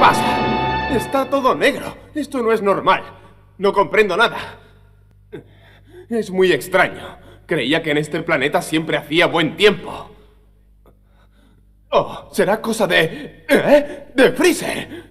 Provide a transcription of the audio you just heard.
pasa? Está todo negro. Esto no es normal. No comprendo nada. Es muy extraño. Creía que en este planeta siempre hacía buen tiempo. Oh, será cosa de... ¿Eh? ¡De Freezer!